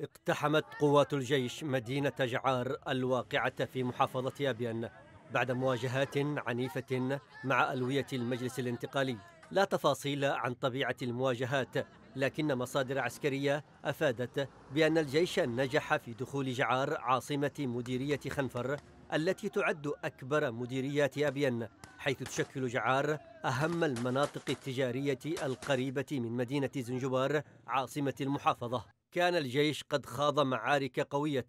اقتحمت قوات الجيش مدينة جعار الواقعة في محافظة أبيان بعد مواجهات عنيفة مع ألوية المجلس الانتقالي لا تفاصيل عن طبيعة المواجهات لكن مصادر عسكرية أفادت بأن الجيش نجح في دخول جعار عاصمة مديرية خنفر التي تعد أكبر مديريات أبين حيث تشكل جعار أهم المناطق التجارية القريبة من مدينة زنجبار عاصمة المحافظة كان الجيش قد خاض معارك قوية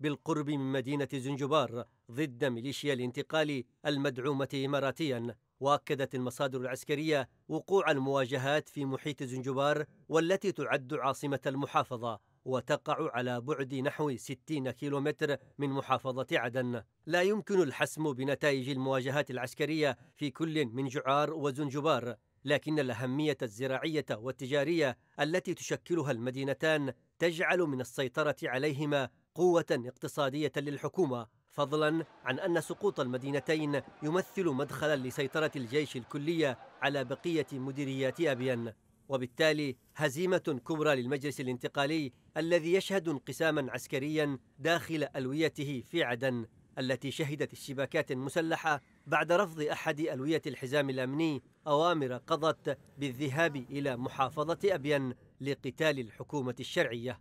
بالقرب من مدينة زنجبار ضد ميليشيا الانتقال المدعومة إماراتيا وأكدت المصادر العسكرية وقوع المواجهات في محيط زنجبار والتي تعد عاصمة المحافظة وتقع على بعد نحو 60 كيلومتر من محافظة عدن لا يمكن الحسم بنتائج المواجهات العسكرية في كل من جعار وزنجبار لكن الأهمية الزراعية والتجارية التي تشكلها المدينتان تجعل من السيطرة عليهما قوة اقتصادية للحكومة فضلا عن أن سقوط المدينتين يمثل مدخلا لسيطرة الجيش الكلية على بقية مديريات أبين وبالتالي هزيمة كبرى للمجلس الانتقالي الذي يشهد انقساما عسكريا داخل ألويته في عدن التي شهدت اشتباكات مسلحه بعد رفض أحد ألوية الحزام الأمني أوامر قضت بالذهاب إلى محافظة أبين لقتال الحكومة الشرعية